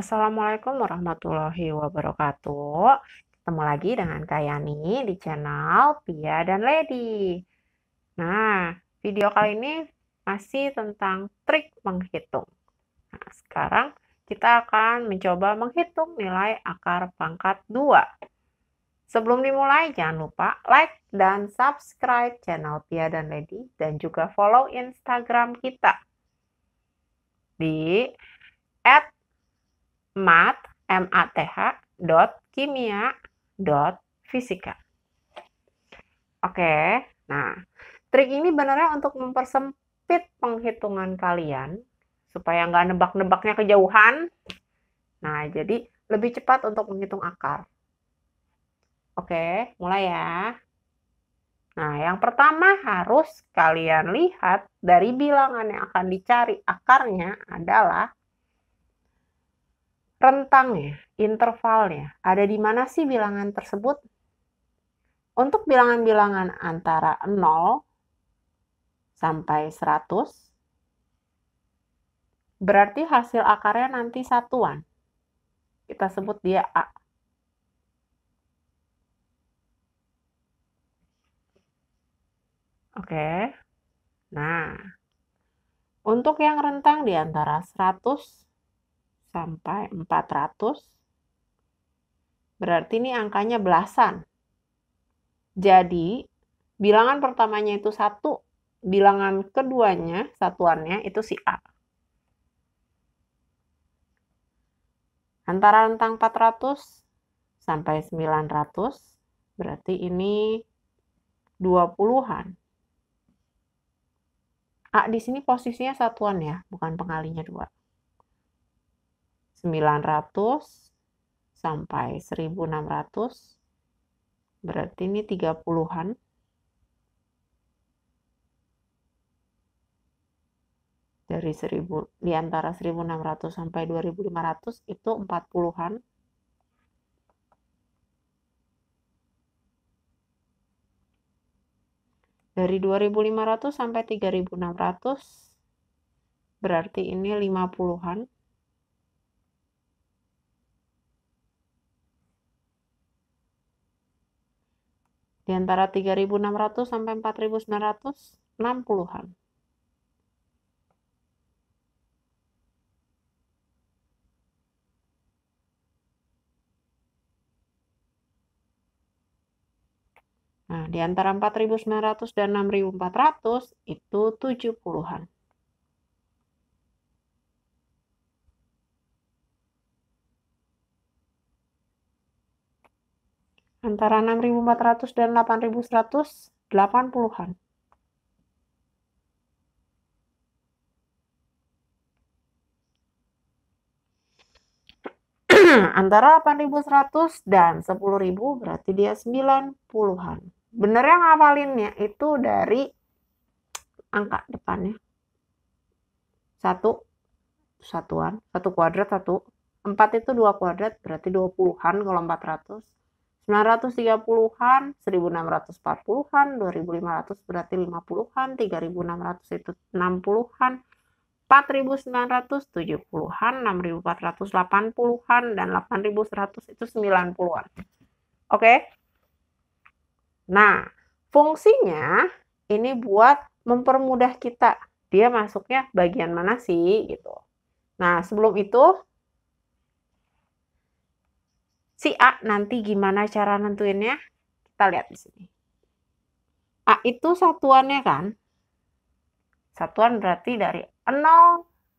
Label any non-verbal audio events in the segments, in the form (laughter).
Assalamualaikum warahmatullahi wabarakatuh. Ketemu lagi dengan Kayani di channel Pia dan Lady. Nah, video kali ini masih tentang trik menghitung. Nah, sekarang kita akan mencoba menghitung nilai akar pangkat 2. Sebelum dimulai, jangan lupa like dan subscribe channel Pia dan Lady dan juga follow Instagram kita di mat m a t h dot kimia dot fisika. Oke, nah trik ini benernya untuk mempersempit penghitungan kalian supaya nggak nebak-nebaknya kejauhan. Nah, jadi lebih cepat untuk menghitung akar. Oke, mulai ya. Nah, yang pertama harus kalian lihat dari bilangan yang akan dicari akarnya adalah rentangnya, intervalnya, ada di mana sih bilangan tersebut? Untuk bilangan-bilangan antara 0 sampai 100, berarti hasil akarnya nanti satuan. Kita sebut dia A. Oke. Nah, untuk yang rentang di antara 100 sampai 400. Berarti ini angkanya belasan. Jadi, bilangan pertamanya itu satu, bilangan keduanya, satuannya itu si A. Antara rentang 400 sampai 900, berarti ini 20-an. A di sini posisinya satuan ya, bukan pengalinya dua. 900 sampai 1600 berarti ini 30-an dari 1000 di antara 1600 sampai 2500 itu 40-an dari 2500 sampai 3600 berarti ini 50-an di antara 3.600 sampai 4.960-an. Nah, di antara 4.900 dan 6.400 itu 70-an. antara 6.400 dan 8.180-an. (clears throat) antara 8.100 dan 10.000 berarti dia 90-an. Bener yang ngafalinnya itu dari angka depannya. Satu, satuan, satu kuadrat, satu. 4 itu 2 kuadrat, berarti 20-an kalau 400. 930-an, 1640-an, 2500 berarti 50-an, 3600 itu 60-an, 4900 70-an, 6480-an dan 8100 itu 90-an. Oke. Nah, fungsinya ini buat mempermudah kita. Dia masuknya bagian mana sih gitu. Nah, sebelum itu si A nanti gimana cara nentuinnya? Kita lihat di sini. A itu satuannya kan? Satuan berarti dari 0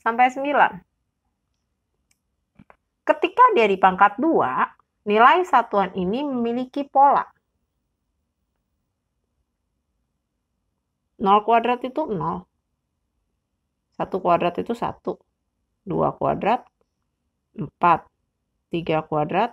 sampai 9. Ketika dia di pangkat 2, nilai satuan ini memiliki pola. 0 kuadrat itu 0. 1 kuadrat itu 1. 2 kuadrat 4. 3 kuadrat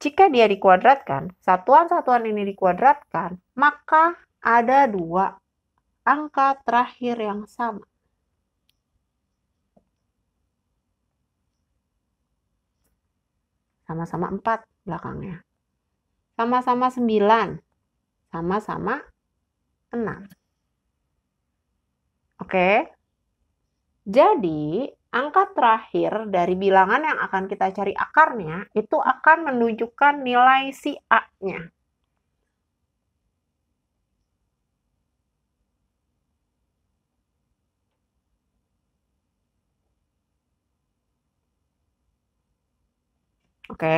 Jika dia dikuadratkan, satuan-satuan ini dikuadratkan, maka ada dua angka terakhir yang sama. Sama-sama 4 belakangnya. Sama-sama 9. Sama-sama 6. Oke. Jadi, angka terakhir dari bilangan yang akan kita cari akarnya itu akan menunjukkan nilai si A-nya. Oke,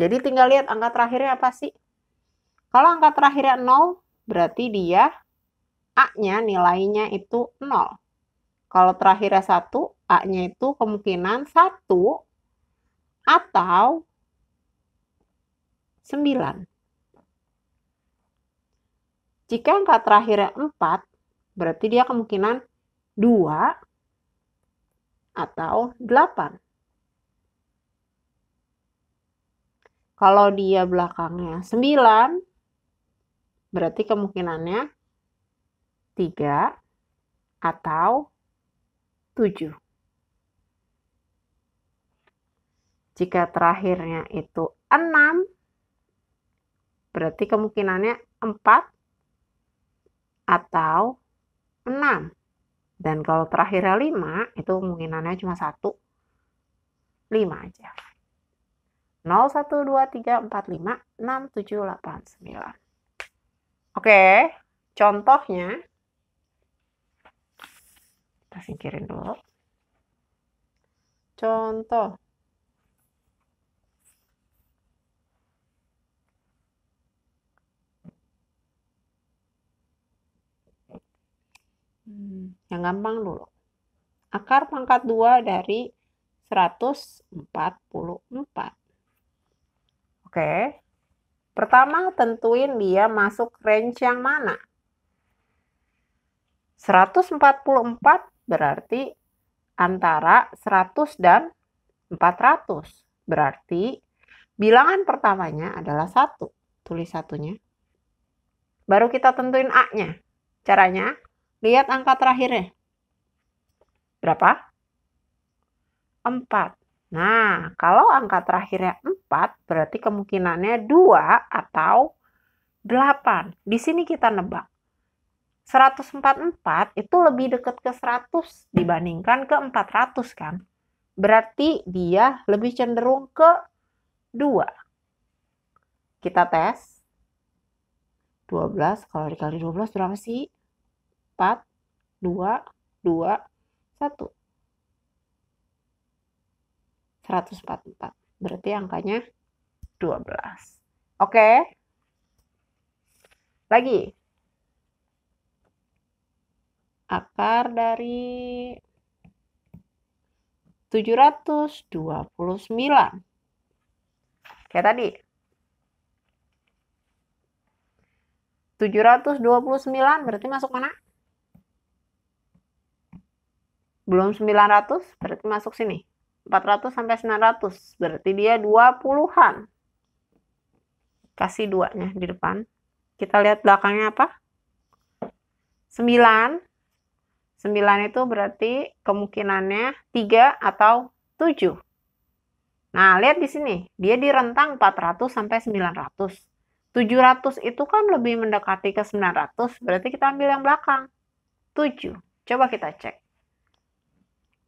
jadi tinggal lihat angka terakhirnya apa sih. Kalau angka terakhirnya 0, berarti dia A-nya nilainya itu 0. Kalau terakhirnya 1, A-nya itu kemungkinan 1 atau 9. Jika angka terakhirnya 4, berarti dia kemungkinan 2 atau 8. Kalau dia belakangnya 9, berarti kemungkinannya 3 atau 7. Jika terakhirnya itu 6, berarti kemungkinannya 4 atau 6. Dan kalau terakhirnya 5, itu kemungkinannya cuma 1, 5 aja. 0, 1, 2, 3, 4, 5, 6, 7, 8, 9. Oke, contohnya. Kita singkirin dulu. Contoh. Hmm, yang gampang dulu. Akar pangkat 2 dari 144. Oke. Pertama, tentuin dia masuk range yang mana. 144 berarti antara 100 dan 400. Berarti bilangan pertamanya adalah 1. Tulis satunya. Baru kita tentuin A-nya. Caranya Lihat angka terakhirnya. Berapa? 4. Nah, kalau angka terakhirnya 4, berarti kemungkinannya 2 atau 8. Di sini kita nebak. 144 itu lebih dekat ke 100 dibandingkan ke 400 kan. Berarti dia lebih cenderung ke 2. Kita tes. 12 kalau dikali 12 berapa sih? 4, 2, 2, 1. 144. Berarti angkanya 12. Oke. Lagi. Akar dari 729. Kayak tadi. 729 berarti masuk mana? belum 900 berarti masuk sini 400 sampai 900 berarti dia 20-an kasih duanya di depan kita lihat belakangnya apa 9 9 itu berarti kemungkinannya 3 atau 7 nah lihat di sini dia di rentang 400 sampai 900 700 itu kan lebih mendekati ke 900, berarti kita ambil yang belakang. 7. Coba kita cek.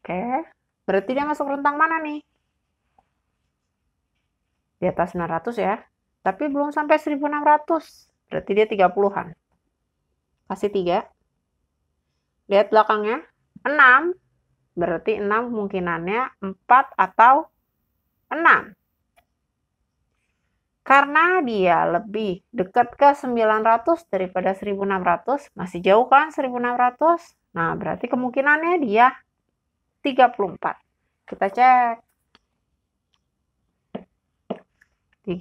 Oke. Berarti dia masuk rentang mana nih? Di atas 900 ya. Tapi belum sampai 1600. Berarti dia 30-an. Kasih 3. Lihat belakangnya. 6. Berarti 6 kemungkinannya 4 atau 6. Karena dia lebih dekat ke 900 daripada 1600, masih jauh kan 1600? Nah, berarti kemungkinannya dia 34. Kita cek. 34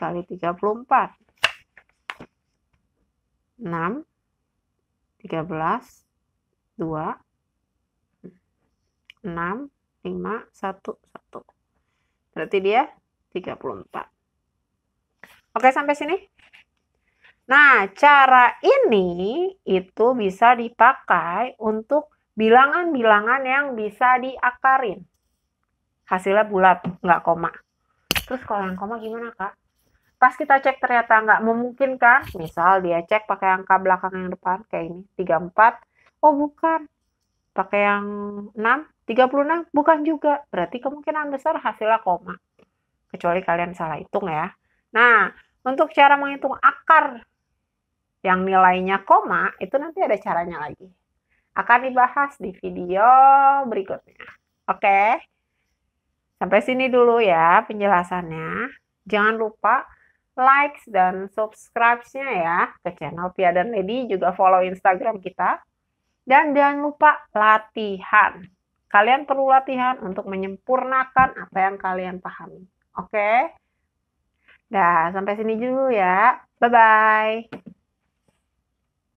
kali 34. 6, 13, 2, 6, 5, 1, 1. Berarti dia 34. Oke, sampai sini. Nah, cara ini itu bisa dipakai untuk bilangan-bilangan yang bisa diakarin. Hasilnya bulat, nggak koma. Terus kalau yang koma gimana, Kak? Pas kita cek ternyata nggak memungkinkan, misal dia cek pakai angka belakang yang depan, kayak ini, 34, oh bukan. Pakai yang 6, 36, bukan juga. Berarti kemungkinan besar hasilnya koma. Kecuali kalian salah hitung ya. Nah, untuk cara menghitung akar yang nilainya koma, itu nanti ada caranya lagi akan dibahas di video berikutnya. Oke, sampai sini dulu ya penjelasannya. Jangan lupa likes dan subscribe-nya ya ke channel Pia dan Lady, juga follow Instagram kita. Dan jangan lupa latihan. Kalian perlu latihan untuk menyempurnakan apa yang kalian pahami. Oke? Nah, sampai sini dulu ya. Bye-bye.